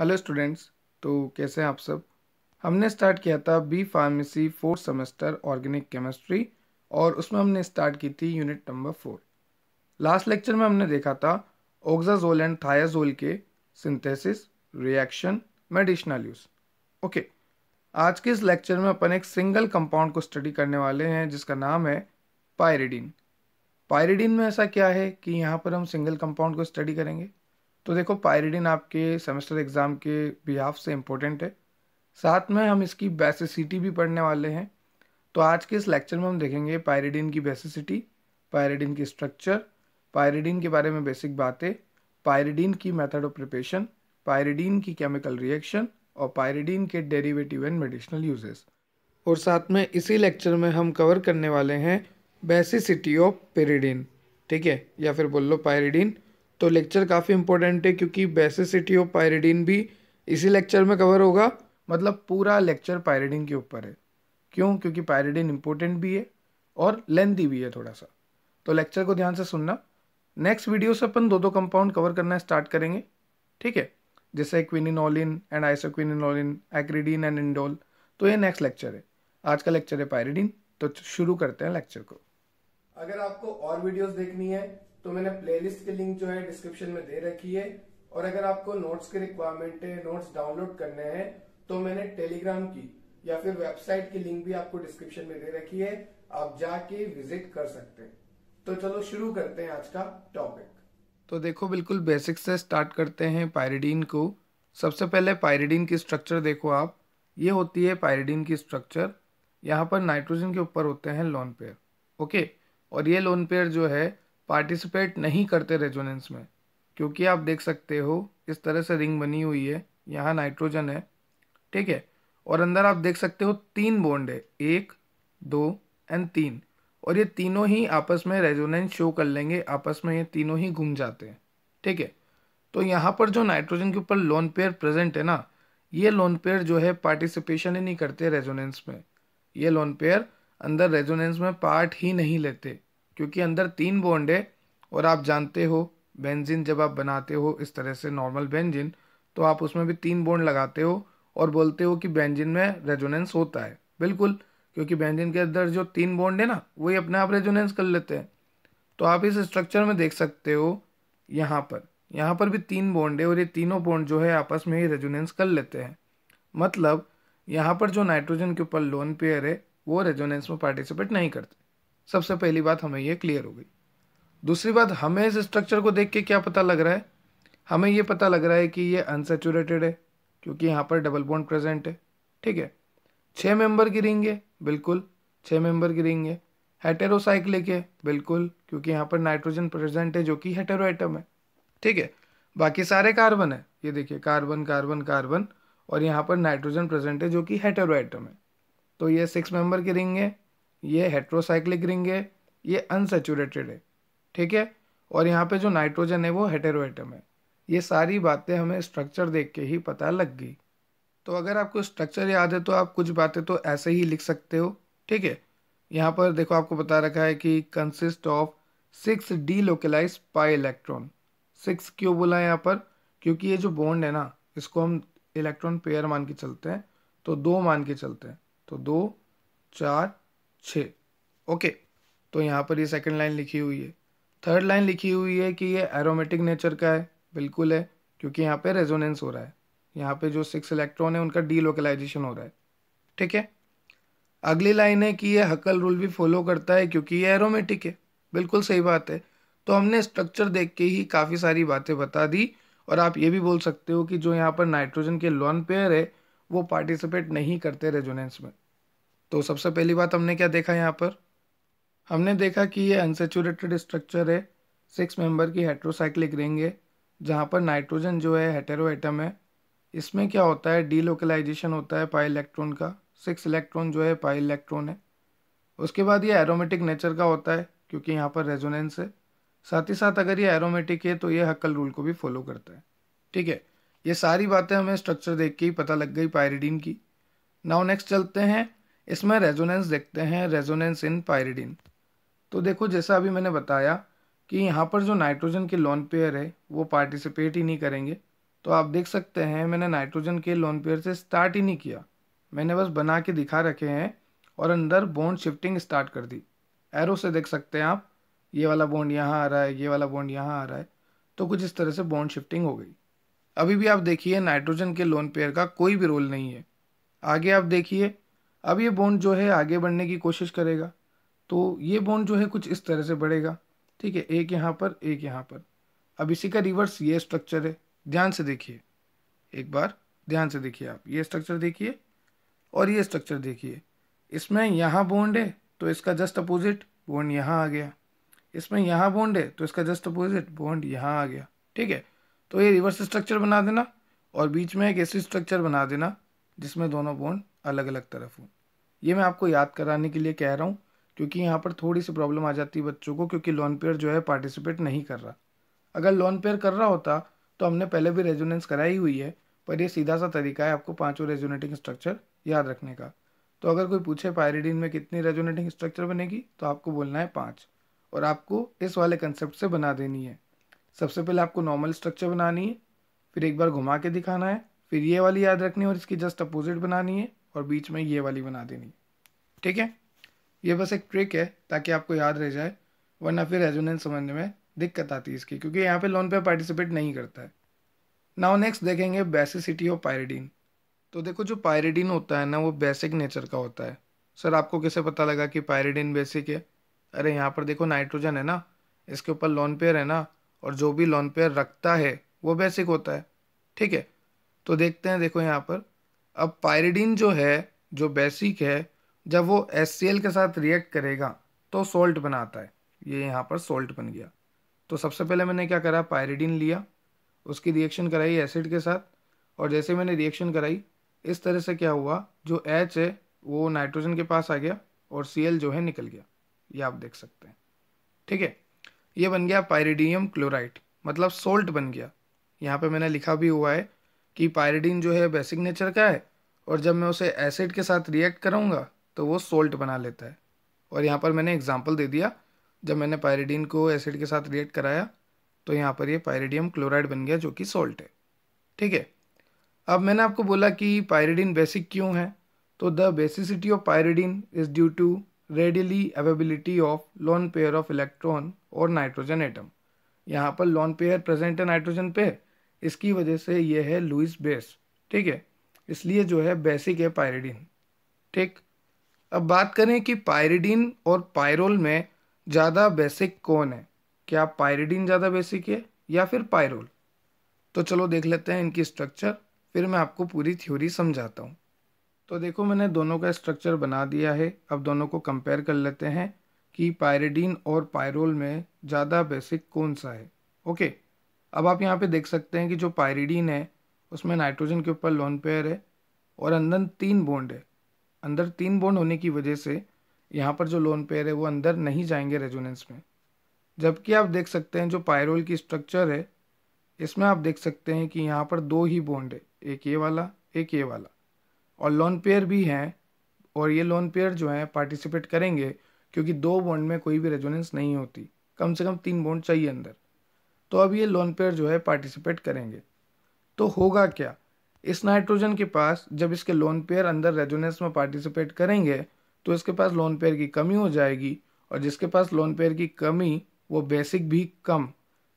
Hello students तो कैसे हैं आप सब हमने स्टार्ट किया था B pharmacy fourth semester organic chemistry और उसमें हमने स्टार्ट की थी unit number four last lecture में हमने देखा था ओक्जाजोल एंड थायाजोल के synthesis reaction medicinal use okay आज के इस लेक्चर में अपन एक सिंगल कंपाउंड को स्टडी करने वाले हैं जिसका नाम है पायरेडीन पायरेडीन में ऐसा क्या है कि यहाँ पर हम सिंगल कंपाउंड को स्टडी करेंगे तो देखो पायरिडिन आपके सेमेस्टर एग्ज़ाम के बिहाफ से इम्पोर्टेंट है साथ में हम इसकी बेसिसिटी भी पढ़ने वाले हैं तो आज के इस लेक्चर में हम देखेंगे पायरिडिन की बेसिसिटी पायरिडिन की स्ट्रक्चर पायरिडिन के बारे में बेसिक बातें पायरीडीन की मेथड ऑफ प्रिपेशन पायरीडीन की केमिकल रिएक्शन और पायरीडीन के डेरिवेटिव एंड मेडिसिनल यूजेस और साथ में इसी लेक्चर में हम कवर करने वाले हैं बेसिसिटी ऑफ पेरिडिन ठीक है या फिर बोल लो पायरीडीन तो लेक्चर काफ़ी इंपॉर्टेंट है क्योंकि बेसिसिटी ऑफ पायरेडीन भी इसी लेक्चर में कवर होगा मतलब पूरा लेक्चर पायरेडीन के ऊपर है क्यों क्योंकि पायरेडीन इंपॉर्टेंट भी है और लेंथी भी है थोड़ा सा तो लेक्चर को ध्यान से सुनना नेक्स्ट वीडियो से अपन दो दो कंपाउंड कवर करना स्टार्ट करेंगे ठीक है जैसे quinoline and isoquinoline acridine and indole तो ये नेक्स्ट लेक्चर है आज का लेक्चर है पायरेडीन तो शुरू करते हैं लेक्चर को अगर आपको और वीडियोस देखनी है तो मैंने प्लेलिस्ट की लिंक जो है डिस्क्रिप्शन में दे रखी है और अगर आपको नोट्स के रिक्वायरमेंट है नोट्स डाउनलोड करने हैं तो मैंने टेलीग्राम की या फिर वेबसाइट की लिंक भी आपको डिस्क्रिप्शन में दे रखी है आप जाके विजिट कर सकते हैं तो चलो शुरू करते हैं आज का टॉपिक तो देखो बिल्कुल बेसिक से स्टार्ट करते हैं पायरेडीन को सबसे पहले पायरेडीन की स्ट्रक्चर देखो आप ये होती है पायरेडीन की स्ट्रक्चर यहाँ पर नाइट्रोजन के ऊपर होते हैं लोन पेयर ओके और ये लोन पेयर जो है पार्टिसिपेट नहीं करते रेजोनेंस में क्योंकि आप देख सकते हो इस तरह से रिंग बनी हुई है यहाँ नाइट्रोजन है ठीक है और अंदर आप देख सकते हो तीन बॉन्ड है एक दो एंड तीन और ये तीनों ही आपस में रेजोनेंस शो कर लेंगे आपस में ये तीनों ही घूम जाते हैं ठीक है तो यहाँ पर जो नाइट्रोजन के ऊपर लोन पेयर प्रेजेंट है ना ये लोन पेयर जो है पार्टिसिपेशन ही नहीं करते रेजोनेंस में ये लोन पेयर अंदर रेजोनेंस में पार्ट ही नहीं लेते क्योंकि अंदर तीन बॉन्ड है और आप जानते हो बेंजिन जब आप बनाते हो इस तरह से नॉर्मल बेंजिन तो आप उसमें भी तीन बॉन्ड लगाते हो और बोलते हो कि बेंजिन में रेजोनेंस होता है बिल्कुल क्योंकि बेंजिन के अंदर जो तीन बॉन्ड है ना वही अपने आप रेजोनेंस कर लेते हैं तो आप इस स्ट्रक्चर में देख सकते हो यहाँ पर यहाँ पर भी तीन बॉन्ड है और ये तीनों बॉन्ड जो है आपस में ही रेजोनेंस कर लेते हैं मतलब यहाँ पर जो नाइट्रोजन के ऊपर लोन पेयर है वो रेजोनेंस में पार्टिसिपेट नहीं करते सबसे पहली बात हमें ये क्लियर हो गई दूसरी बात हमें इस स्ट्रक्चर को देख के क्या पता लग रहा है हमें ये पता लग रहा है कि ये अनसेचुरेटेड है क्योंकि यहाँ पर डबल बॉन्ड प्रेजेंट है ठीक है छः मेंबर की रिंग है बिल्कुल छः मेंबर की रिंग है हेटेरोसाइक्लिक है बिल्कुल क्योंकि यहाँ पर नाइट्रोजन प्रेजेंट है जो कि हेटेरो आइटम है ठीक है बाकी सारे कार्बन है ये देखिए कार्बन कार्बन कार्बन और यहाँ पर नाइट्रोजन प्रेजेंट है जो कि हेटेरो आइटम है तो ये सिक्स मेंबर की रिंग है ये हेट्रोसाइक्लिक रिंग है ये अनसेचुरेटेड है ठीक है और यहाँ पे जो नाइट्रोजन है वो हेटेरोटम है ये सारी बातें हमें स्ट्रक्चर देख के ही पता लग गई तो अगर आपको स्ट्रक्चर याद है तो आप कुछ बातें तो ऐसे ही लिख सकते हो ठीक है यहाँ पर देखो आपको बता रखा है कि consist of six delocalize pi electron six क्यों बोला है यहाँ पर क्योंकि ये जो बॉन्ड है ना इसको हम इलेक्ट्रॉन पेयर मान के चलते हैं तो दो मान के चलते हैं तो दो चार छः ओके तो यहाँ पर ये सेकंड लाइन लिखी हुई है थर्ड लाइन लिखी हुई है कि ये एरोमेटिक नेचर का है बिल्कुल है क्योंकि यहाँ पे रेजोनेंस हो रहा है यहाँ पे जो सिक्स इलेक्ट्रॉन है उनका डी हो रहा है ठीक है अगली लाइन है कि ये हकल रूल भी फॉलो करता है क्योंकि ये एरोमेटिक है बिल्कुल सही बात है तो हमने स्ट्रक्चर देख के ही काफ़ी सारी बातें बता दी और आप ये भी बोल सकते हो कि जो यहाँ पर नाइट्रोजन के लॉन पेयर है वो पार्टिसिपेट नहीं करते रेजोनेंस में तो सबसे पहली बात हमने क्या देखा यहाँ पर हमने देखा कि ये अनसेचुरेटेड स्ट्रक्चर है सिक्स मेंबर की हेट्रोसाइक्लिक रिंग है जहाँ पर नाइट्रोजन जो है हेटेरो एटम है इसमें क्या होता है डीलोकलाइजेशन होता है पाई इलेक्ट्रॉन का सिक्स इलेक्ट्रॉन जो है पाई इलेक्ट्रॉन है उसके बाद ये एरोमेटिक नेचर का होता है क्योंकि यहाँ पर रेजोनेंस है साथ ही साथ अगर ये एरोमेटिक है तो ये हक्कल रूल को भी फॉलो करता है ठीक है ये सारी बातें हमें स्ट्रक्चर देख के ही पता लग गई पायरिडीन की नाउ नेक्स्ट चलते हैं इसमें रेजोनेंस देखते हैं रेजोनेंस इन पायरिडीन तो देखो जैसा अभी मैंने बताया कि यहाँ पर जो नाइट्रोजन के लोन पेयर है वो पार्टिसिपेट ही नहीं करेंगे तो आप देख सकते हैं मैंने नाइट्रोजन के लोन पेयर से स्टार्ट ही नहीं किया मैंने बस बना के दिखा रखे हैं और अंदर बॉन्ड शिफ्टिंग स्टार्ट कर दी एरो से देख सकते हैं आप ये वाला बॉन्ड यहाँ आ रहा है ये वाला बॉन्ड यहाँ आ रहा है तो कुछ इस तरह से बॉन्ड शिफ्टिंग हो गई अभी भी आप देखिए नाइट्रोजन के लोन पेयर का कोई भी रोल नहीं है आगे आप देखिए अब ये बॉन्ड जो है आगे बढ़ने की कोशिश करेगा तो ये बॉन्ड जो है कुछ इस तरह से बढ़ेगा ठीक है एक यहाँ पर एक यहाँ पर अब इसी का रिवर्स ये स्ट्रक्चर है ध्यान से देखिए एक बार ध्यान से देखिए आप ये स्ट्रक्चर देखिए और ये स्ट्रक्चर देखिए इसमें यहाँ बॉन्ड है तो इसका जस्ट अपोजिट बॉन्ड यहाँ आ गया इसमें यहाँ बॉन्ड है तो इसका जस्ट अपोजिट बॉन्ड यहाँ आ गया ठीक है तो ये रिवर्स स्ट्रक्चर बना देना और बीच में एक ऐसी स्ट्रक्चर बना देना जिसमें दोनों बॉन्ड अलग अलग तरफ हों ये मैं आपको याद कराने के लिए कह रहा हूँ क्योंकि यहाँ पर थोड़ी सी प्रॉब्लम आ जाती है बच्चों को क्योंकि लॉन पेयर जो है पार्टिसिपेट नहीं कर रहा अगर लॉन पेयर कर रहा होता तो हमने पहले भी रेजोनेंस कराई हुई है पर ये सीधा सा तरीका है आपको पांचों रेजोनेटिंग स्ट्रक्चर याद रखने का तो अगर कोई पूछे पायरिडीन में कितनी रेजोनेटिंग स्ट्रक्चर बनेगी तो आपको बोलना है पाँच और आपको इस वाले कंसेप्ट से बना देनी है सबसे पहले आपको नॉर्मल स्ट्रक्चर बनानी है फिर एक बार घुमा के दिखाना है फिर ये वाली याद रखनी है और इसकी जस्ट अपोजिट बनानी है और बीच में ये वाली बना देनी ठीक है ये बस एक ट्रिक है ताकि आपको याद रह जाए वरना फिर रेजोनेंस समझने में दिक्कत आती है इसकी क्योंकि यहाँ पे लोन पे पार्टिसिपेट नहीं करता है नाउ नेक्स्ट देखेंगे बेसिसिटी ऑफ पायरेडीन तो देखो जो पायरेडीन होता है ना वो बेसिक नेचर का होता है सर आपको कैसे पता लगा कि पायरेडीन बेसिक है अरे यहाँ पर देखो नाइट्रोजन है ना इसके ऊपर लॉन पेयर है ना और जो भी लॉन पेयर रखता है वो बेसिक होता है ठीक है तो देखते हैं देखो यहाँ पर अब पायरिडीन जो है जो बेसिक है जब वो एस के साथ रिएक्ट करेगा तो सोल्ट बनाता है ये यहाँ पर सोल्ट बन गया तो सबसे पहले मैंने क्या करा पायरिडीन लिया उसकी रिएक्शन कराई एसिड के साथ और जैसे मैंने रिएक्शन कराई इस तरह से क्या हुआ जो एच है वो नाइट्रोजन के पास आ गया और सी जो है निकल गया ये आप देख सकते हैं ठीक है ये बन गया पायरिडियम क्लोराइड मतलब सोल्ट बन गया यहाँ पे मैंने लिखा भी हुआ है कि पायरेडीन जो है बेसिक नेचर का है और जब मैं उसे एसिड के साथ रिएक्ट कराऊंगा तो वो सोल्ट बना लेता है और यहाँ पर मैंने एग्जाम्पल दे दिया जब मैंने पायरेडीन को एसिड के साथ रिएक्ट कराया तो यहाँ पर ये पायरेडियम क्लोराइड बन गया जो कि सोल्ट है ठीक है अब मैंने आपको बोला कि पायरेडीन बेसिक क्यों है तो the basicity of pyridine is due to readily availability of lone pair of electron और नाइट्रोजन एटम यहाँ पर लॉन पेयर प्रेजेंट है नाइट्रोजन पे इसकी वजह से ये है लुइस बेस ठीक है इसलिए जो है बेसिक है पायरेडिन ठीक अब बात करें कि पायरेडिन और पायरोल में ज़्यादा बेसिक कौन है क्या पायरेडिन ज़्यादा बेसिक है या फिर पायरोल तो चलो देख लेते हैं इनकी स्ट्रक्चर फिर मैं आपको पूरी थ्योरी समझाता हूँ तो देखो मैंने दोनों का स्ट्रक्चर बना दिया है अब दोनों को कंपेयर कर लेते हैं कि पायरेडिन और पायरोल में ज़्यादा बेसिक कौन सा है ओके अब आप यहाँ पे देख सकते हैं कि जो पायरीडीन है उसमें नाइट्रोजन के ऊपर लोन पेयर है और अंदर तीन बोंड है अंदर तीन बोंड होने की वजह से यहाँ पर जो लोन पेयर है वो अंदर नहीं जाएंगे रेजोनेंस में जबकि आप देख सकते हैं जो पायरोल की स्ट्रक्चर है इसमें आप देख सकते हैं कि यहाँ पर दो ही बोंड है एक ये वाला एक ये वाला और लोन पेयर भी हैं और ये लोन पेयर जो हैं पार्टिसिपेट करेंगे क्योंकि दो बोंड में कोई भी रेजोनेंस नहीं होती कम से कम तीन बोंड चाहिए अंदर तो अब ये लोन पेयर जो है पार्टिसिपेट करेंगे तो होगा क्या इस नाइट्रोजन के पास जब इसके लोन पेयर अंदर रेजोनेंस में पार्टिसिपेट करेंगे तो इसके पास लोन पेयर की कमी हो जाएगी और जिसके पास लोन पेयर की कमी वो बेसिक भी कम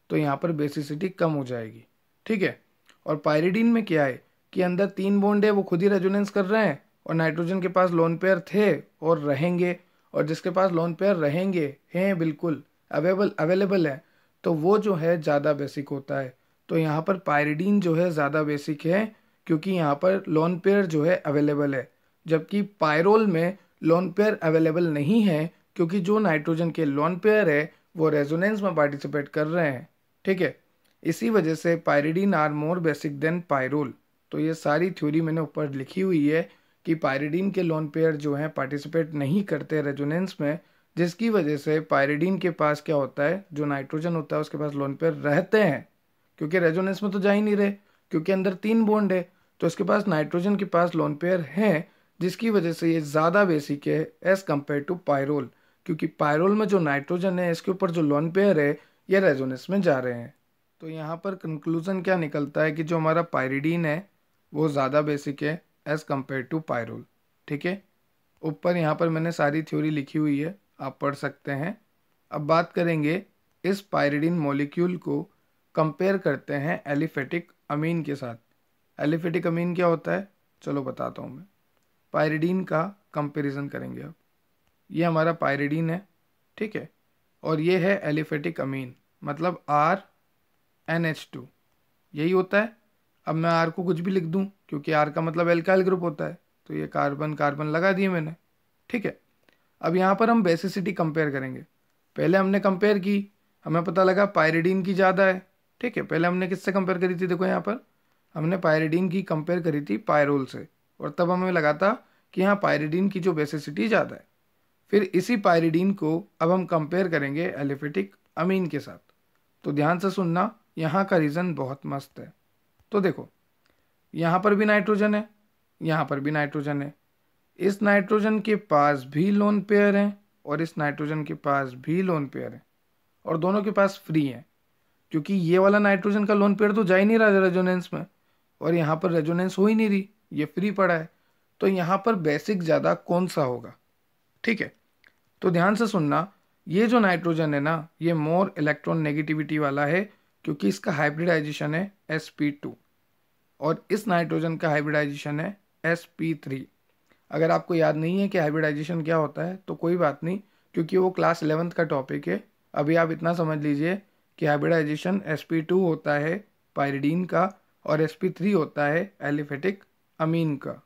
तो यहाँ पर बेसिसिटी कम हो जाएगी ठीक है और पायरिडीन में क्या है कि अंदर तीन बॉन्ड है वो खुद ही रेजोनेंस कर रहे हैं और नाइट्रोजन के पास लोन पेयर थे और रहेंगे और जिसके पास लोन पेयर रहेंगे हैं बिल्कुल अवेलेबल अवेलेबल है तो वो जो है ज़्यादा बेसिक होता है तो यहाँ पर पायरिडीन जो है ज़्यादा बेसिक है क्योंकि यहाँ पर लोन पेयर जो है अवेलेबल है जबकि पायरोल में लोन पेयर अवेलेबल नहीं है क्योंकि जो नाइट्रोजन के लोन पेयर है वो रेजोनेंस में पार्टिसिपेट कर रहे हैं ठीक है इसी वजह से pyridine are more basic than pyrrole तो ये सारी थ्योरी मैंने ऊपर लिखी हुई है कि पायरिडीन के लोन पेयर जो हैं पार्टिसिपेट नहीं करते रेजोनेंस में जिसकी वजह से पायरेडीन के पास क्या होता है जो नाइट्रोजन होता है उसके पास लोन पेयर रहते हैं क्योंकि रेजोनेंस में तो जा ही नहीं रहे क्योंकि अंदर तीन बॉन्ड है तो इसके पास नाइट्रोजन के पास लोन पेयर हैं जिसकी वजह से ये ज़्यादा बेसिक है एज़ कम्पेयर टू पायरोल क्योंकि पायरोल में जो नाइट्रोजन है इसके ऊपर जो लोन पेयर है ये रेजोनेंस में जा रहे हैं तो यहाँ पर कंक्लूज़न क्या निकलता है कि जो हमारा पायरेडीन है वो ज़्यादा बेसिक है एज़ कम्पेयर टू पायरोल ठीक है ऊपर यहाँ पर मैंने सारी थ्योरी लिखी हुई है आप पढ़ सकते हैं अब बात करेंगे इस पायरिडिन मॉलिक्यूल को कंपेयर करते हैं एलिफेटिक अमीन के साथ एलिफेटिक अमीन क्या होता है चलो बताता हूँ मैं पायरिडीन का कंपेरिजन करेंगे अब ये हमारा पायरिडीन है ठीक है और ये है एलिफेटिक अमीन मतलब आर एन एच टू यही होता है अब मैं आर को कुछ भी लिख दूँ क्योंकि आर का मतलब एल्काइल ग्रुप होता है तो ये कार्बन कार्बन लगा दिए मैंने ठीक है अब यहाँ पर हम बेसिसिटी कंपेयर करेंगे पहले हमने कंपेयर की हमें पता लगा पायरेडीन की ज़्यादा है ठीक है पहले हमने किससे कंपेयर करी थी देखो यहाँ पर हमने पायरेडीन की कंपेयर करी थी पायरोल से और तब हमें लगा था कि यहाँ पायरेडीन की जो बेसिसिटी ज़्यादा है फिर इसी पायरेडीन को अब हम कंपेयर करेंगे एलिफेटिक अमीन के साथ तो ध्यान से सुनना यहाँ का रीज़न बहुत मस्त है तो देखो यहाँ पर भी नाइट्रोजन है यहाँ पर भी नाइट्रोजन है इस नाइट्रोजन के पास भी लोन पेयर हैं और इस नाइट्रोजन के पास भी लोन पेयर है और दोनों के पास फ्री है क्योंकि ये वाला नाइट्रोजन का लोन पेयर तो जा ही नहीं रहा रेजोनेंस में और यहाँ पर रेजोनेंस हो ही नहीं रही ये फ्री पड़ा है तो यहाँ पर बेसिक ज़्यादा कौन सा होगा ठीक है तो ध्यान से सुनना ये जो नाइट्रोजन है ना ये मोर इलेक्ट्रॉन नेगेटिविटी वाला है क्योंकि इसका हाइब्रिडाइजेशन है एस और इस नाइट्रोजन का हाइब्रिडाइजेशन है एस अगर आपको याद नहीं है कि हाइब्रिडाइजेशन क्या होता है तो कोई बात नहीं क्योंकि वो क्लास एलेवंथ का टॉपिक है अभी आप इतना समझ लीजिए कि हाइब्रिडाइजेशन एस होता है पायरिडीन का और एस होता है एलिफेटिक अमीन का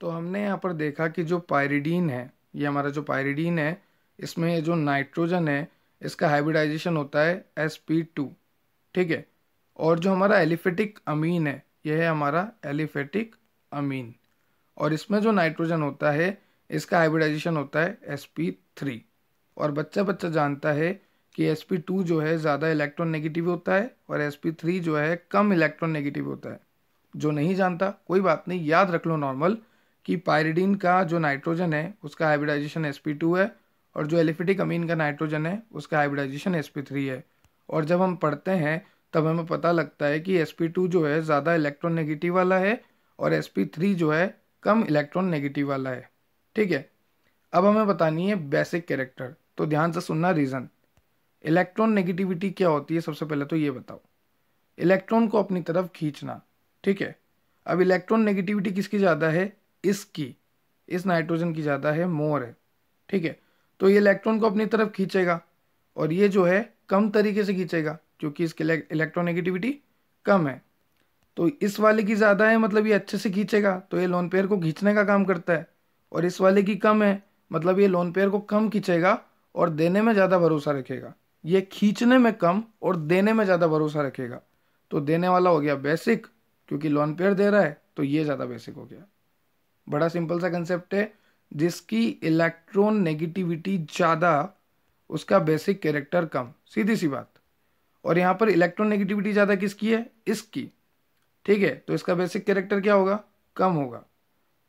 तो हमने यहाँ पर देखा कि जो पायरिडीन है ये हमारा जो पायरिडीन है इसमें जो नाइट्रोजन है इसका हाइब्रिडाइजेशन होता है एस ठीक है और जो हमारा एलिफेटिक अमीन है यह है हमारा एलिफेटिक अमीन और इसमें जो नाइट्रोजन होता है इसका हाइब्रिडाइजेशन होता है एस थ्री और बच्चा बच्चा जानता है कि एस टू जो है ज़्यादा इलेक्ट्रॉन नेगेटिव होता है और एस थ्री जो है कम इलेक्ट्रॉन नेगेटिव होता है जो नहीं जानता कोई बात नहीं याद रख लो नॉर्मल कि पायरिडीन का जो नाइट्रोजन है उसका हाइब्रिडाइजेशन एस टू है और जो एलिफिटिक अमीन का नाइट्रोजन है उसका हाइब्रिडाइजेशन एस थ्री है और जब हम पढ़ते हैं तब हमें पता लगता है कि एस टू जो है ज़्यादा इलेक्ट्रॉन नेगेटिव वाला है और एस थ्री जो है कम इलेक्ट्रॉन नेगेटिव वाला है ठीक है अब हमें बतानी है बेसिक कैरेक्टर तो ध्यान से सुनना रीज़न इलेक्ट्रॉन नेगेटिविटी क्या होती है सबसे पहले तो ये बताओ इलेक्ट्रॉन को अपनी तरफ खींचना ठीक है अब इलेक्ट्रॉन नेगेटिविटी किसकी ज़्यादा है इसकी इस नाइट्रोजन की ज़्यादा है मोर है ठीक है तो ये इलेक्ट्रॉन को अपनी तरफ खींचेगा और ये जो है कम तरीके से खींचेगा क्योंकि इसकी नेगेटिविटी कम है तो इस वाले की ज़्यादा है मतलब ये अच्छे से खींचेगा तो ये लोन पेयर को खींचने का काम करता है और इस वाले की कम है मतलब ये लोन पेयर को कम खींचेगा और देने में ज़्यादा भरोसा रखेगा ये खींचने में कम और देने में ज़्यादा भरोसा रखेगा तो देने वाला हो गया बेसिक क्योंकि लोन पेयर दे रहा है तो ये ज़्यादा बेसिक हो गया बड़ा सिंपल सा कंसेप्ट है जिसकी इलेक्ट्रॉन नेगेटिविटी ज़्यादा उसका बेसिक कैरेक्टर कम सीधी सी बात और यहाँ पर इलेक्ट्रॉन नेगेटिविटी ज़्यादा किसकी है इसकी ठीक है तो इसका बेसिक कैरेक्टर क्या होगा कम होगा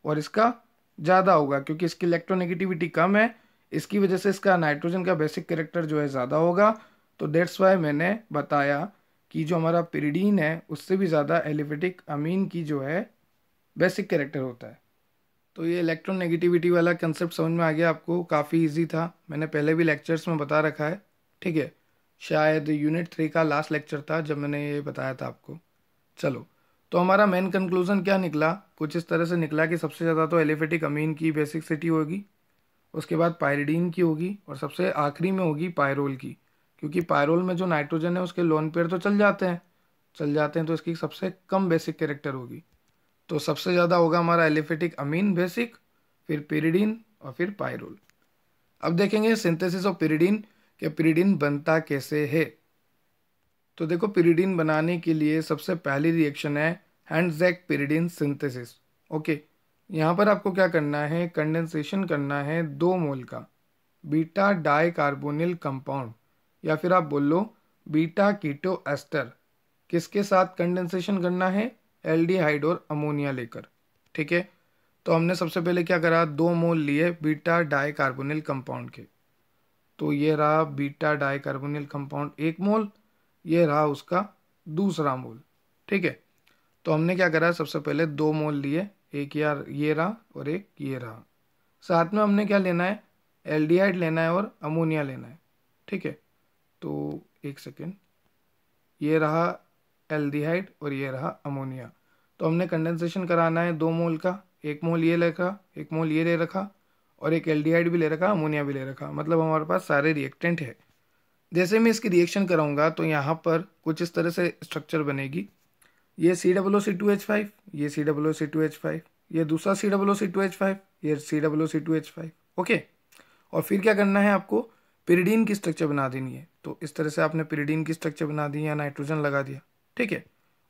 और इसका ज़्यादा होगा क्योंकि इसकी इलेक्ट्रोनेगेटिविटी कम है इसकी वजह से इसका नाइट्रोजन का बेसिक कैरेक्टर जो है ज़्यादा होगा तो डेट्स वाई मैंने बताया कि जो हमारा पिरीडीन है उससे भी ज़्यादा एलिफेटिक अमीन की जो है बेसिक कैरेक्टर होता है तो ये इलेक्ट्रोनेगेटिविटी वाला कंसेप्ट समझ में आ गया आपको काफ़ी इजी था मैंने पहले भी लेक्चर्स में बता रखा है ठीक है शायद यूनिट थ्री का लास्ट लेक्चर था जब मैंने ये बताया था आपको चलो तो हमारा मेन कंक्लूज़न क्या निकला कुछ इस तरह से निकला कि सबसे ज़्यादा तो एलिफेटिक अमीन की बेसिक सिटी होगी उसके बाद पायरिडीन की होगी और सबसे आखिरी में होगी पायरोल की क्योंकि पायरोल में जो नाइट्रोजन है उसके लोन पेयर तो चल जाते हैं चल जाते हैं तो इसकी सबसे कम बेसिक कैरेक्टर होगी तो सबसे ज़्यादा होगा हमारा एलिफेटिक अमीन बेसिक फिर पिरीडीन और फिर पायरोल अब देखेंगे सिंथेसिस ऑफ पिरीडीन कि पिरीडीन बनता कैसे है तो देखो पिरीडीन बनाने के लिए सबसे पहली रिएक्शन है हैंडजैक पिरीडीन सिंथेसिस ओके यहाँ पर आपको क्या करना है कंडेंसेशन करना है दो मोल का बीटा डाई कार्बोनिल कंपाउंड या फिर आप बोल लो बीटा कीटो एस्टर किसके साथ कंडेंसेशन करना है एल्डिहाइड और अमोनिया लेकर ठीक है तो हमने सबसे पहले क्या करा दो मोल लिए बीटा डाई कार्बोनिल कंपाउंड के तो ये रहा बीटा डाई कार्बोनिल कंपाउंड एक मोल ये रहा उसका दूसरा मोल ठीक है तो हमने क्या करा सबसे पहले दो मोल लिए एक यार ये रहा और एक ये रहा साथ में हमने क्या लेना है एल्डिहाइड लेना है और अमोनिया लेना है ठीक है तो एक सेकेंड ये रहा एल्डिहाइड और ये रहा अमोनिया तो हमने कंडेंसेशन कराना है दो मोल का एक मोल ये ले रखा एक मोल ये ले रखा और एक एल्डिहाइड भी ले रखा अमोनिया भी ले रखा मतलब हमारे पास सारे रिएक्टेंट है जैसे मैं इसकी रिएक्शन कराऊंगा तो यहाँ पर कुछ इस तरह से स्ट्रक्चर बनेगी ये C double O C two H five ये C double O C two H five ये दूसरा C double O C two H five ये C double O C two H five okay और फिर क्या करना है आपको पिरीडीन की स्ट्रक्चर बना देनी है तो इस तरह से आपने पिरीडीन की स्ट्रक्चर बना दी या नाइट्रोजन लगा दिया ठीक है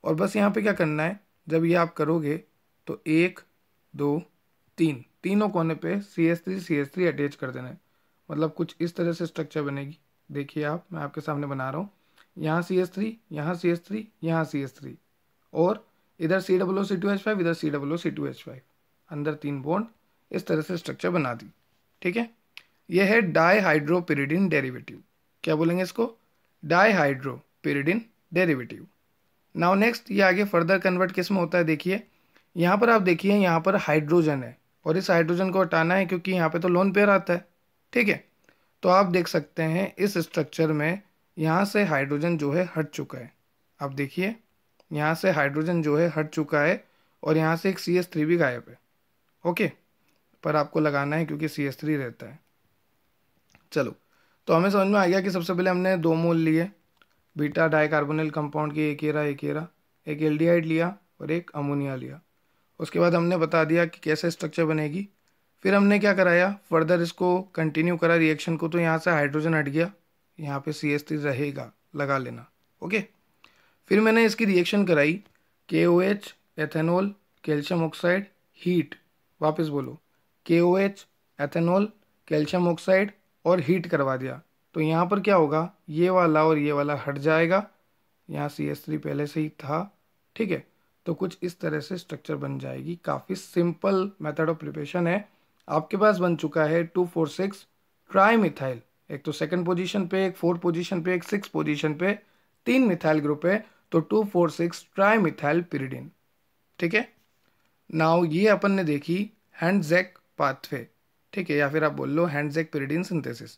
और बस यहाँ पे क्या करना है जब ये आप करोगे तो एक दो तीन तीनों कोने पे C S three C S three attach कर देना है मतलब कुछ इस तरह से स्ट्रक्चर बनेगी देखिए आप मैं आपके सामने बना रहा हूँ यहाँ सी एस थ्री यहाँ सी एस थ्री यहाँ सी एस थ्री और इधर C double O C two H five इधर C double O C two H five अंदर तीन बोन इस तरह से स्ट्रक्चर बना दी ठीक है यह है डाईहाइड्रोपिरिडिन डेरीवेटिव क्या बोलेंगे इसको डाईहाइड्रोपिरिडिन डेरीवेटिव नाउ नेक्स्ट ये आगे फर्दर कन्वर्ट किस में होता है देखिए यहाँ पर आप देखिए यहाँ पर हाइड्रोजन है और इस हाइड्रोजन को हटाना है क्योंकि यहाँ पे तो लोन पेयर आता है ठीक है तो आप देख सकते हैं इस स्ट्रक्चर में यहाँ से हाइड्रोजन जो है हट चुका है आप देखिए यहाँ से हाइड्रोजन जो है हट चुका है और यहाँ से एक सी एस थ्री भी गायब है ओके पर आपको लगाना है क्योंकि सी एस थ्री रहता है चलो तो हमें समझ में आ गया कि सबसे पहले हमने दो मोल लिए बीटा डाई कार्बोनल कंपाउंड की एकेरा एकेरा एक एरा एक एल्डिहाइड लिया और एक अमोनिया लिया उसके बाद हमने बता दिया कि कैसे स्ट्रक्चर बनेगी फिर हमने क्या कराया फर्दर इसको कंटिन्यू करा रिएक्शन को तो यहाँ से हाइड्रोजन हट गया यहाँ पे सी एस रहेगा लगा लेना ओके फिर मैंने इसकी रिएक्शन कराई K O H ethanol calcium oxide heat वापस बोलो K O H ethanol calcium oxide और हीट करवा दिया तो यहाँ पर क्या होगा ये वाला और ये वाला हट जाएगा यहाँ सी एस थ्री पहले से ही था ठीक है तो कुछ इस तरह से स्ट्रक्चर बन जाएगी काफ़ी सिंपल मेथड ऑफ प्रिपरेशन है आपके पास बन चुका है two four six trimethyl एक तो सेकंड पोजीशन पे एक फोर्थ पोजीशन पे एक सिक्स पोजीशन पे तीन मिथाइल ग्रुप है तो two four six trimethyl pyridine ठीक है नाउ ये अपन ने देखी हैंडजैक पाथवे ठीक है या फिर आप बोल लो Hantzsch pyridine synthesis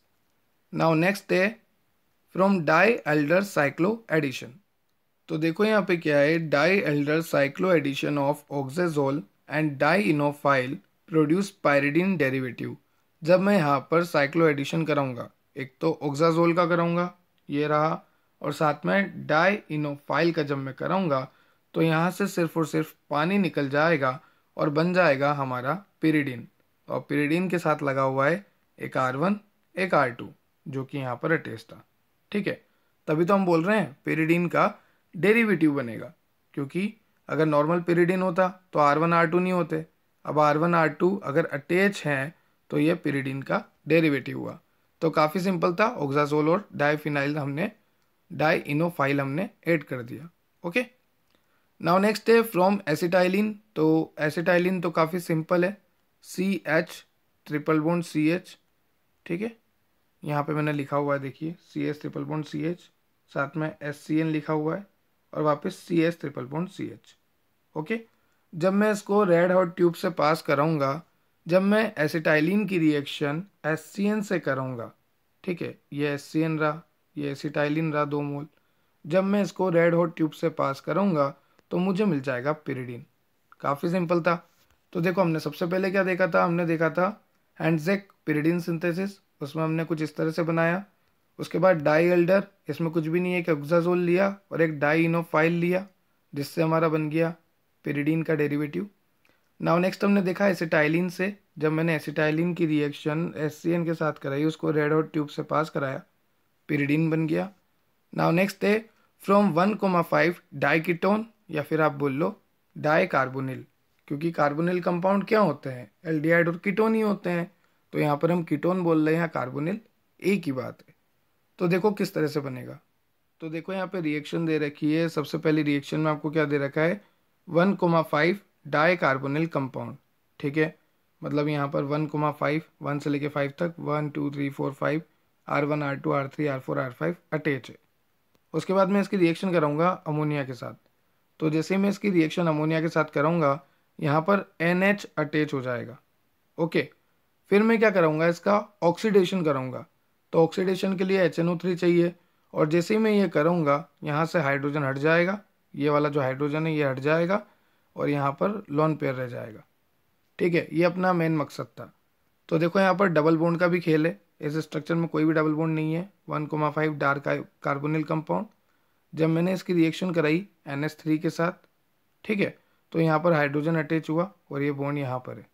now next है फ्रॉम डाई एल्डर साइक्लो एडिशन तो देखो यहाँ पे क्या है डाई Alder cycloaddition of oxazole and dienophile produce pyridine derivative जब मैं यहाँ पर साइक्लो एडिशन कराऊंगा एक तो ऑक्साजोल का कराऊंगा ये रहा और साथ में डाई इनोफाइल का जब मैं कराऊंगा तो यहाँ से सिर्फ और सिर्फ पानी निकल जाएगा और बन जाएगा हमारा पिरिडीन और पिरीडीन के साथ लगा हुआ है एक आर वन एक आर टू जो कि यहाँ पर अटेस्ट था ठीक है तभी तो हम बोल रहे हैं पेरिडीन का डेरिवेटिव बनेगा क्योंकि अगर नॉर्मल पिरीडीन होता तो आर वन आर टू नहीं होते अब आर वन आर टू अगर अटैच हैं तो ये पिरीडीन का डेरिवेटिव हुआ तो काफ़ी सिंपल था ऑक्साजोल और डाईफिनाइल हमने डाई इनोफाइल हमने ऐड कर दिया ओके नाउ नेक्स्ट है फ्रॉम एसिटाइलिन तो एसिटाइलिन तो काफ़ी सिंपल है C H triple bond C H ठीक है यहाँ पे मैंने लिखा हुआ है देखिए C S triple bond C H साथ में एस सी एन लिखा हुआ है और वापस C S triple bond C H okay जब मैं इसको रेड हॉट ट्यूब से पास कराऊंगा जब मैं एसिटाइलिन की रिएक्शन एस से कराऊंगा ठीक है ये एस रहा ये एसिटाइलिन रहा दो मोल जब मैं इसको रेड हॉट ट्यूब से पास कराऊंगा तो मुझे मिल जाएगा पिरीडीन काफ़ी सिंपल था तो देखो हमने सबसे पहले क्या देखा था हमने देखा था हैंडजेक पिरीडीन सिंथेसिस उसमें हमने कुछ इस तरह से बनाया उसके बाद डाई एल्डर इसमें कुछ भी नहीं एक एक्जाजोल लिया और एक डाई इनोफाइल लिया जिससे हमारा बन गया पेरिडीन का डेरिवेटिव नाउ नेक्स्ट हमने देखा एसिटाइलिन से जब मैंने एसिटाइलिन की रिएक्शन एस के साथ कराई उसको रेड हॉट ट्यूब से पास कराया पेरिडीन बन गया नाउ नेक्स्ट है from one comma five diketone या फिर आप बोल लो डाई कार्बोनिल क्योंकि कार्बोनिल कंपाउंड क्या होते हैं एल और किटोन ही होते हैं तो यहाँ पर हम किटोन बोल रहे हैं कार्बोनिल एक ही बात है तो देखो किस तरह से बनेगा तो देखो यहाँ पे रिएक्शन दे रखी है सबसे पहले रिएक्शन में आपको क्या दे रखा है one comma five dicarbonyl compound ठीक है मतलब यहाँ पर वन कोमा फाइव वन से लेके फाइव तक one two three four five R one R two R three R four R five attach है उसके बाद मैं इसकी रिएक्शन कराऊंगा अमोनिया के साथ तो जैसे ही मैं इसकी रिएक्शन अमोनिया के साथ कराऊंगा यहाँ पर एन एच अटैच हो जाएगा ओके फिर मैं क्या कराऊंगा इसका ऑक्सीडेशन कराऊंगा तो ऑक्सीडेशन के लिए एच एन ओ थ्री चाहिए और जैसे ही मैं ये करूँगा यहाँ से हाइड्रोजन हट जाएगा ये वाला जो हाइड्रोजन है ये हट जाएगा और यहाँ पर लॉन पेयर रह जाएगा ठीक है ये अपना मेन मकसद था तो देखो यहाँ पर डबल बोन्ड का भी खेल है इस स्ट्रक्चर में कोई भी डबल बोन्ड नहीं है one comma five dicarbonyl compound जब मैंने इसकी रिएक्शन कराई एन थ्री के साथ ठीक है तो यहाँ पर हाइड्रोजन अटैच हुआ और ये बोन्ड यहाँ पर है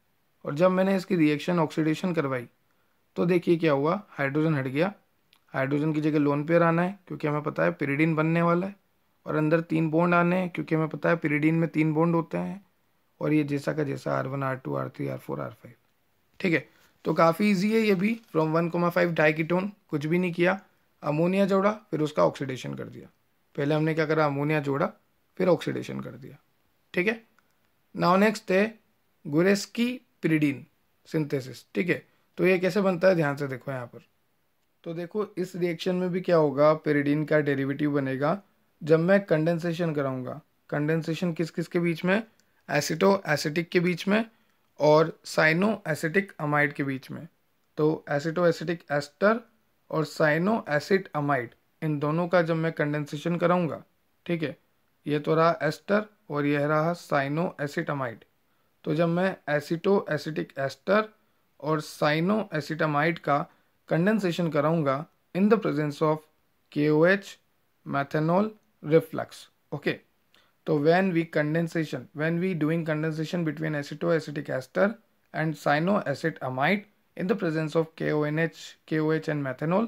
और जब मैंने इसकी रिएक्शन ऑक्सीडेशन करवाई तो देखिए क्या हुआ हाइड्रोजन हट गया हाइड्रोजन की जगह लोन पेयर आना है क्योंकि हमें पता है पेरिडिन बनने वाला है और अंदर तीन बॉन्ड आने हैं क्योंकि हमें पता है पीरीडीन में तीन बॉन्ड होते हैं और ये जैसा का जैसा R one R two R three R four R five ठीक है तो काफ़ी इजी है ये भी फ्रॉम वन कोमा फाइव ढाई कुछ भी नहीं किया अमोनिया जोड़ा फिर उसका ऑक्सीडेशन कर दिया पहले हमने क्या करा अमोनिया जोड़ा फिर ऑक्सीडेशन कर दिया ठीक है नाउ नेक्स्ट है गुरेस्की प्रीडीन सिंथेसिस ठीक है तो ये कैसे बनता है ध्यान से देखो यहाँ पर तो देखो इस रिएक्शन में भी क्या होगा पेरिडीन का डेरिवेटिव बनेगा जब मैं कंडेंसेशन कराऊंगा कंडेंसेशन किस किस के बीच में एसिटो एसिटिक के बीच में और साइनो एसिटिक अमाइड के बीच में तो एसिटो एसिटिक एस्टर और साइनो एसिड अमाइड इन दोनों का जब मैं कंडेंसेशन कराऊंगा ठीक है ये तो रहा एस्टर और यह रहा साइनो एसिड अमाइड तो जब मैं एसिटो एसिटिक एस्टर और साइनो एसिटामाइड का कंडेंसेशन कराऊंगा in the presence of K O H methanol reflux okay so when we condensation when we doing condensation between acetoacetic ester and cyanoacetamide in the presence of K O N H K O H and methanol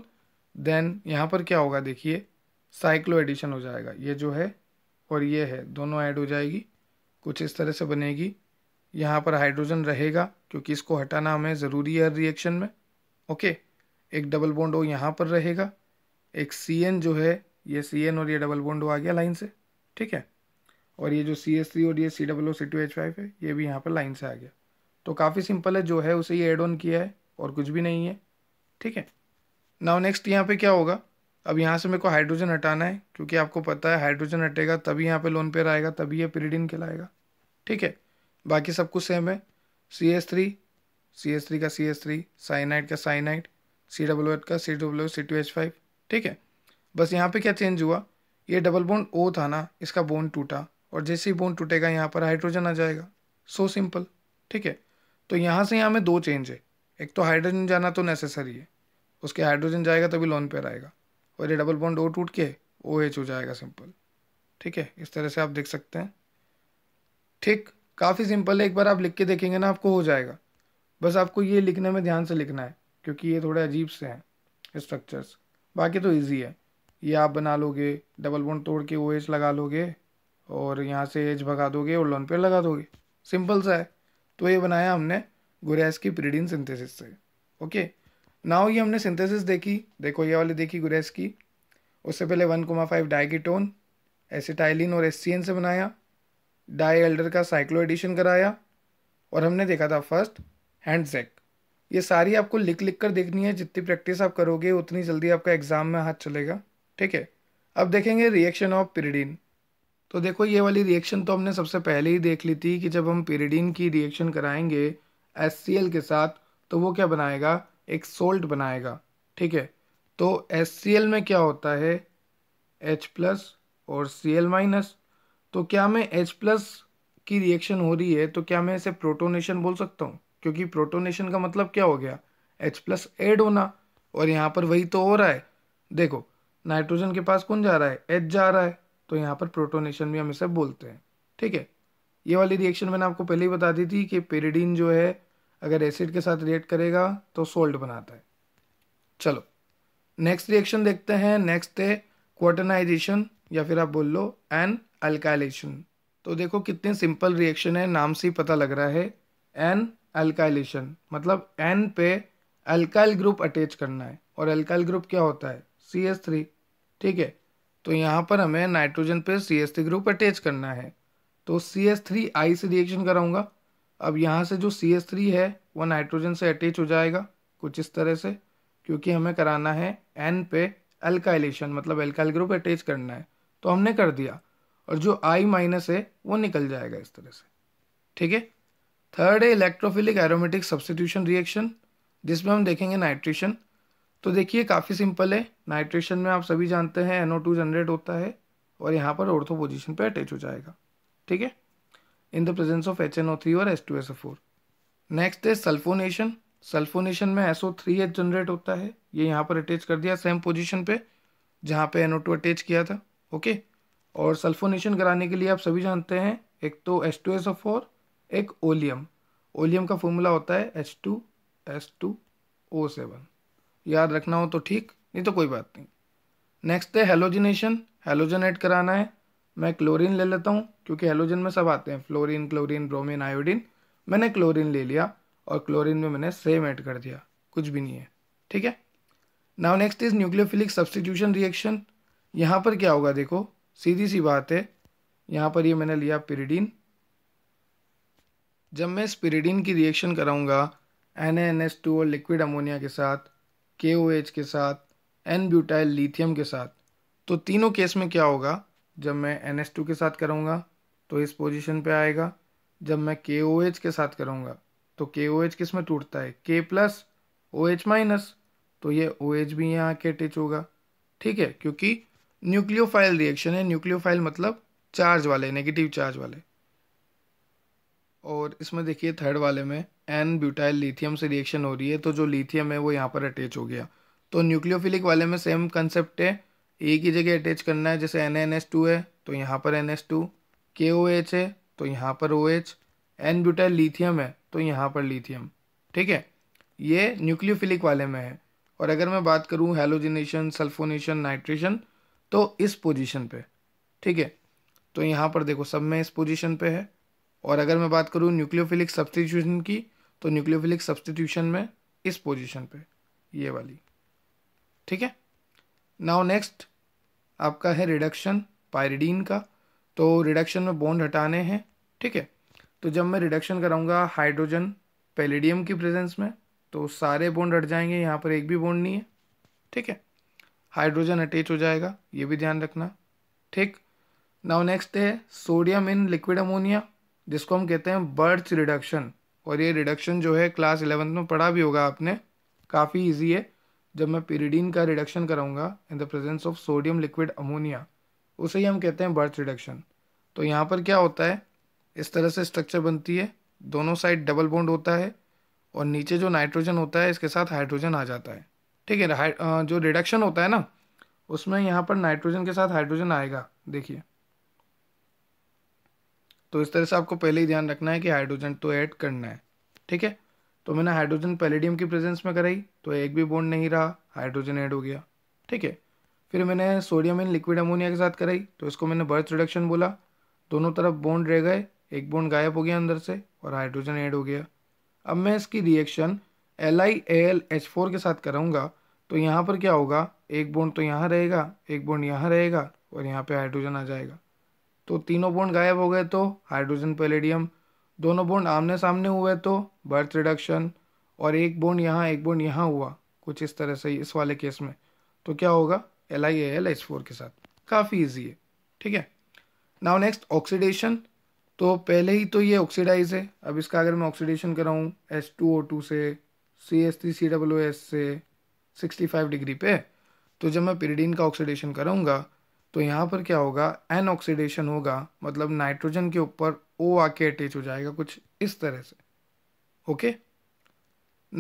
then यहाँ पर क्या होगा देखिए cyclo addition हो जाएगा ये जो है और ये है दोनों ऐड हो जाएगी कुछ इस तरह से बनेगी यहाँ पर हाइड्रोजन रहेगा क्योंकि इसको हटाना हमें ज़रूरी है रिएक्शन में ओके एक डबल बॉन्ड ओ यहाँ पर रहेगा एक सी एन जो है ये सी एन और ये डबल बॉन्ड आ गया लाइन से ठीक है और ये जो सी एस थ्री और ये C double O C two H five है ये भी यहाँ पर लाइन से आ गया तो काफ़ी सिंपल है जो है उसे ये एड ऑन किया है और कुछ भी नहीं है ठीक है नाउ नेक्स्ट यहाँ पे क्या होगा अब यहाँ से मेरे को हाइड्रोजन हटाना है क्योंकि आपको पता है हाइड्रोजन हटेगा तभी यहाँ पे लोन पेयर आएगा तभी ये पिरीडिन खिलाएगा ठीक है बाकी सब कुछ सेम है C S three C S three का सी एस थ्री साइनाइड का साइनाइड सी डब्ल्यू एट का C W C two H five ठीक है बस यहाँ पे क्या चेंज हुआ ये डबल बोन ओ था ना इसका बोन टूटा और जैसे ही बोन टूटेगा यहाँ पर हाइड्रोजन आ जाएगा सो सिंपल ठीक है तो यहाँ से यहाँ में दो चेंज है एक तो हाइड्रोजन जाना तो नेसेसरी है उसके हाइड्रोजन जाएगा तभी लोन पेयर आएगा और ये डबल बॉन्ड ओ टूट के ओ एच हो जाएगा सिंपल ठीक है इस तरह से आप देख सकते हैं ठीक काफ़ी सिंपल है एक बार आप लिख के देखेंगे ना आपको हो जाएगा बस आपको ये लिखने में ध्यान से लिखना है क्योंकि ये थोड़े अजीब से हैं स्ट्रक्चर्स बाकी तो ईजी है ये आप बना लोगे डबल बोन तोड़ के ओ एच लगा लोगे और यहाँ से एज भगा दोगे और लोन पेयर लगा दोगे सिंपल सा है तो ये बनाया हमने गुरैस की प्रीडिन सिंथेसिस से ओके नाउ ये हमने सिंथेसिस देखी देखो ये वाली देखी गुरैस की उससे पहले one comma five diketone acetylene और एस से बनाया डाई एल्डर का साइक्लो एडिशन कराया और हमने देखा था फर्स्ट हैंडसेक ये सारी आपको लिख लिख कर देखनी है जितनी प्रैक्टिस आप करोगे उतनी जल्दी आपका एग्ज़ाम में हाथ चलेगा ठीक है अब देखेंगे रिएक्शन ऑफ पिरीडीन तो देखो ये वाली रिएक्शन तो हमने सबसे पहले ही देख ली थी कि जब हम पिरीडीन की रिएक्शन कराएंगे एस के साथ तो वो क्या बनाएगा एक सोल्ट बनाएगा ठीक है तो एस में क्या होता है H प्लस और सी एल माइनस तो क्या मैं एच प्लस की रिएक्शन हो रही है तो क्या मैं इसे प्रोटोनेशन बोल सकता हूँ क्योंकि प्रोटोनेशन का मतलब क्या हो गया H प्लस एड होना और यहाँ पर वही तो हो रहा है देखो नाइट्रोजन के पास कौन जा रहा है एच जा रहा है तो यहाँ पर प्रोटोनेशन भी हम इसे बोलते हैं ठीक है ये वाली रिएक्शन मैंने आपको पहले ही बता दी थी कि पेरिडीन जो है अगर एसिड के साथ रिएक्ट करेगा तो सोल्ट बनाता है चलो नेक्स्ट रिएक्शन देखते हैं नेक्स्ट है क्वार्टनाइजेशन या फिर आप बोल लो एन अल्काइलेशन तो देखो कितने सिंपल रिएक्शन है नाम से ही पता लग रहा है एन अल्काइलेशन मतलब एन पे अल्काइल ग्रुप अटैच करना है और अल्काइल ग्रुप क्या होता है सी एस थ्री ठीक है तो यहाँ पर हमें नाइट्रोजन पे C S three group attach करना है तो सी एस थ्री आई से रिएक्शन कराऊंगा अब यहाँ से जो सी एस थ्री है वो नाइट्रोजन से अटैच हो जाएगा कुछ इस तरह से क्योंकि हमें कराना है एन पे एल्काइलेशन मतलब एल्काइल ग्रुप अटैच करना है तो हमने कर दिया और जो आई माइनस है वो निकल जाएगा इस तरह से ठीक है थर्ड है इलेक्ट्रोफिलिक एरोमेटिक सब्सटीट्यूशन रिएक्शन जिसमें हम देखेंगे नाइट्रिशन तो देखिए काफ़ी सिंपल है नाइट्रेशन में आप सभी जानते हैं एनओ टू जनरेट होता है और यहाँ पर ऑर्थो पोजिशन पर अटैच हो जाएगा ठीक है in the presence of H N O three और S two S O four next है सल्फोनेशन सल्फोनेशन में S O three H generate होता है ये यहाँ पर अटैच कर दिया सेम पोजिशन पे जहाँ पे एनओ टू अटैच किया था ओके और सल्फोनेशन कराने के लिए आप सभी जानते हैं एक तो S two S O four एक ओलियम ओलियम का फॉर्मूला होता है H two S two O seven याद रखना हो तो ठीक नहीं तो कोई बात नहीं नेक्स्ट है हेलोजिनेशन हेलोजन ऐड कराना है मैं क्लोरीन ले लेता हूँ क्योंकि हेलोजन में सब आते हैं फ्लोरीन क्लोरीन ब्रोमीन आयोडीन मैंने क्लोरीन ले लिया और क्लोरीन में मैंने सेम ऐड कर दिया कुछ भी नहीं है ठीक है now next is nucleophilic substitution reaction यहाँ पर क्या होगा देखो सीधी सी बात है यहाँ पर ये मैंने लिया पिरीडीन जब मैं इस पिरीडीन की रिएक्शन कराऊंगा एन और लिक्विड अमोनिया के साथ के ओ एच के साथ एन ब्यूटाइल लिथियम के साथ तो तीनों केस में क्या होगा जब मैं एन एस टू के साथ करूँगा तो इस पोजीशन पे आएगा जब मैं के ओ एच के साथ करूँगा तो के ओ एच किस में टूटता है के प्लस ओ एच माइनस तो ये ओ एच भी यहाँ आके अटैच होगा ठीक है क्योंकि न्यूक्लियोफाइल रिएक्शन है न्यूक्लियोफाइल मतलब चार्ज वाले नेगेटिव चार्ज वाले और इसमें देखिए थर्ड वाले में एन ब्यूटाइल लिथियम से रिएक्शन हो रही है तो जो लिथियम है वो यहाँ पर अटैच हो गया तो न्यूक्लियोफिलिक वाले में सेम कंसेप्ट है एक ही जगह अटैच करना है जैसे एन एन एस टू है तो यहाँ पर एन एस टू के ओ एच है तो यहाँ पर O H N butyl lithium है तो यहाँ पर लिथियम ठीक है ये न्यूक्लियोफिलिक वाले में है और अगर मैं बात करूँ हेलोजिनेशन सल्फोनेशन नाइट्रेशन तो इस पोजिशन पर ठीक है तो यहाँ पर देखो सब में इस पोजिशन पर है और अगर मैं बात करूँ न्यूक्लियोफिलिक सब्सटीट्यूशन की तो न्यूक्लियोफिलिक सब्सटीट्यूशन में इस पोजीशन पे ये वाली ठीक है नाउ नेक्स्ट आपका है रिडक्शन पायरिडीन का तो रिडक्शन में बॉन्ड हटाने हैं ठीक है तो जब मैं रिडक्शन कराऊंगा हाइड्रोजन पेलेडियम की प्रेजेंस में तो सारे बॉन्ड हट जाएंगे यहाँ पर एक भी बॉन्ड नहीं है ठीक है हाइड्रोजन अटैच हो जाएगा ये भी ध्यान रखना ठीक नाउ नेक्स्ट है सोडियम इन लिक्विड अमोनिया जिसको हम कहते हैं बर्ड्स रिडक्शन और ये रिडक्शन जो है क्लास इलेवंथ में पढ़ा भी होगा आपने काफ़ी इजी है जब मैं पीरिडीन का रिडक्शन कराऊंगा in the presence of sodium liquid ammonia उसे ही हम कहते हैं बर्थ रिडक्शन तो यहाँ पर क्या होता है इस तरह से स्ट्रक्चर बनती है दोनों साइड डबल बॉन्ड होता है और नीचे जो नाइट्रोजन होता है इसके साथ हाइड्रोजन आ जाता है ठीक है जो रिडक्शन होता है ना उसमें यहाँ पर नाइट्रोजन के साथ हाइड्रोजन आएगा देखिए तो इस तरह से आपको पहले ही ध्यान रखना है कि हाइड्रोजन तो ऐड करना है ठीक है तो मैंने हाइड्रोजन पैलेडियम की प्रेजेंस में कराई तो एक भी बॉन्ड नहीं रहा हाइड्रोजन ऐड हो गया ठीक है फिर मैंने सोडियम इन लिक्विड अमोनिया के साथ कराई तो इसको मैंने बर्थ रिडक्शन बोला दोनों तरफ बोन्ड रह गए एक बोन्ड गायब हो गया अंदर से और हाइड्रोजन ऐड हो गया अब मैं इसकी reaction L I L H four के साथ कराऊंगा तो यहाँ पर क्या होगा एक बोन्ड तो यहाँ रहेगा एक बोन्ड यहाँ रहेगा और यहाँ पे हाइड्रोजन आ जाएगा तो तीनों बोन्ड गायब हो गए तो हाइड्रोजन पेलेडियम दोनों बोन्ड आमने सामने हुए तो बर्थ रिडक्शन और एक बोन्ड यहाँ एक बोन्ड यहाँ हुआ कुछ इस तरह से इस वाले केस में तो क्या होगा L I L H four के साथ काफ़ी ईजी है ठीक है नाउ नेक्स्ट ऑक्सीडेशन तो पहले ही तो ये ऑक्सीडाइज है अब इसका अगर मैं ऑक्सीडेशन कराऊँ एस टू ओ टू से C S three C W S से सिक्सटी फाइव डिग्री पे तो जब मैं पिरीडीन का ऑक्सीडेशन कराऊँगा तो यहाँ पर क्या होगा एन ऑक्सीडेशन होगा मतलब नाइट्रोजन के ऊपर ओ आके अटैच हो जाएगा कुछ इस तरह से ओके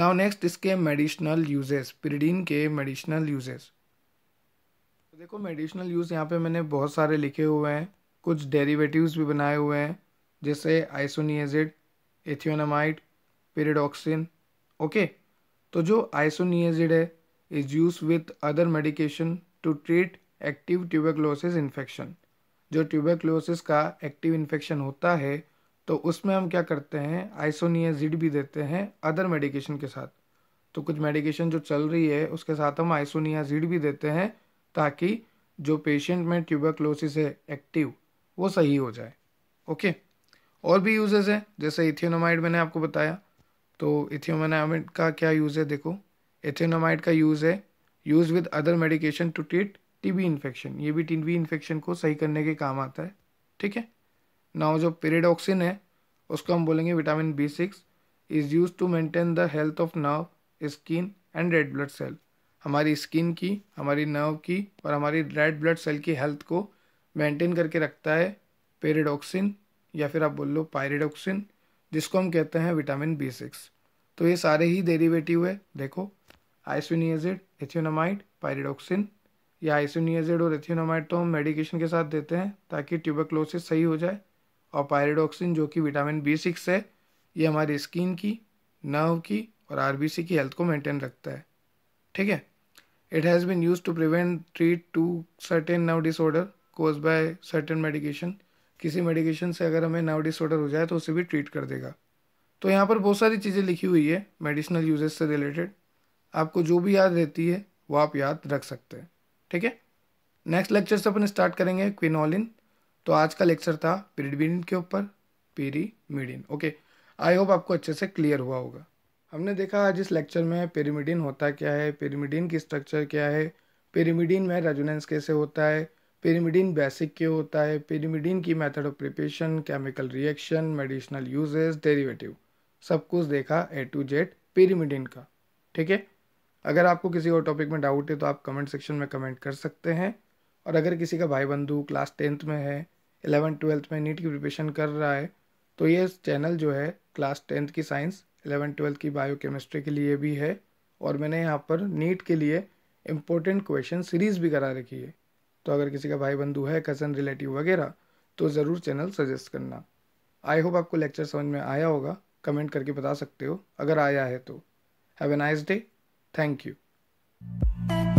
नाउ नेक्स्ट इसके मेडिसिनल यूजेस पिरीडीन के मेडिसिनल यूजेस तो देखो मेडिसिनल यूज़ यहाँ पे मैंने बहुत सारे लिखे हुए हैं कुछ डेरिवेटिव्स भी बनाए हुए हैं जैसे आइसोनियजिड एथियोनामाइड पेरिडॉक्सिन ओके तो जो आइसोनियजिड है is use with other medication to treat active tuberculosis infection जो ट्यूबरक्लोसिस का एक्टिव इन्फेक्शन होता है तो उसमें हम क्या करते हैं आइसोनियाजिड भी देते हैं अदर मेडिकेशन के साथ तो कुछ मेडिकेशन जो चल रही है उसके साथ हम आइसोनियाजिड भी देते हैं ताकि जो पेशेंट में ट्यूबरक्लोसिस है एक्टिव वो सही हो जाए ओके और भी यूजेस हैं जैसे इथियोनोमाइड मैंने आपको बताया तो इथियोमाइड का क्या यूज़ है देखो इथियोनोमाइड का यूज़ है use with other medication to treat TB infection ये भी टीबी इन्फेक्शन को सही करने के काम आता है ठीक है नाउ जो पेरेडॉक्सिन है उसको हम बोलेंगे vitamin B six is use to maintain the health of nerve skin and red blood cell हमारी स्किन की हमारी नर्व की और हमारी रेड ब्लड सेल की हेल्थ को मेंटेन करके रखता है पेरेडॉक्सिन या फिर आप बोल लो पायरेडॉक्सिन जिसको हम कहते हैं विटामिन बी सिक्स तो ये सारे ही डेरिवेटिव है देखो आइसविनियजिड एथियोनामाइड पायरेडॉक्सिन या आइसोनियाजेड और एथिनोमाइड तो हम मेडिकेशन के साथ देते हैं ताकि ट्यूबरक्लोसिस सही हो जाए और पायरेडोक्सिन जो कि विटामिन बी सिक्स है ये हमारी स्किन की नर्व की और आरबीसी की हेल्थ को मेंटेन रखता है ठीक है it has been use to prevent treat to certain nerve disorder cause by certain medication किसी मेडिकेशन से अगर हमें नर्व डिसऑर्डर हो जाए तो उसे भी ट्रीट कर देगा तो यहाँ पर बहुत सारी चीज़ें लिखी हुई है मेडिसिनल यूजेस से रिलेटेड आपको जो भी याद रहती है वो आप याद रख सकते हैं ठीक है नेक्स्ट लेक्चर से अपन स्टार्ट करेंगे क्विनोलिन तो आज का लेक्चर था पीरिडीन के ऊपर पेरीमिडिन ओके आई होप आपको अच्छे से क्लियर हुआ होगा हमने देखा आज इस लेक्चर में पेरीमिडिन होता क्या है पेरीमिडिन की स्ट्रक्चर क्या है पेरीमिडिन में रेजोनेंस कैसे होता है पेरीमिडिन बेसिक क्यों होता है पेरीमिडिन की method of preparation chemical reaction medicinal uses derivative सब कुछ देखा ए टू जेड पेरीमिडिन का ठीक है अगर आपको किसी और टॉपिक में डाउट है तो आप कमेंट सेक्शन में कमेंट कर सकते हैं और अगर किसी का भाई बंधु क्लास टेंथ में है एलेवन ट्वेल्थ में नीट की प्रिपरेशन कर रहा है तो ये चैनल जो है क्लास टेंथ की साइंस एलेवन ट्वेल्थ की बायो केमिस्ट्री के लिए भी है और मैंने यहाँ पर नीट के लिए इम्पोर्टेंट क्वेश्चन सीरीज़ भी करा रखी है तो अगर किसी का भाई बंधु है कज़न रिलेटिव वगैरह तो ज़रूर चैनल सजेस्ट करना आई होप आपको लेक्चर समझ में आया होगा कमेंट करके बता सकते हो अगर आया है तो have a nice day Thank you.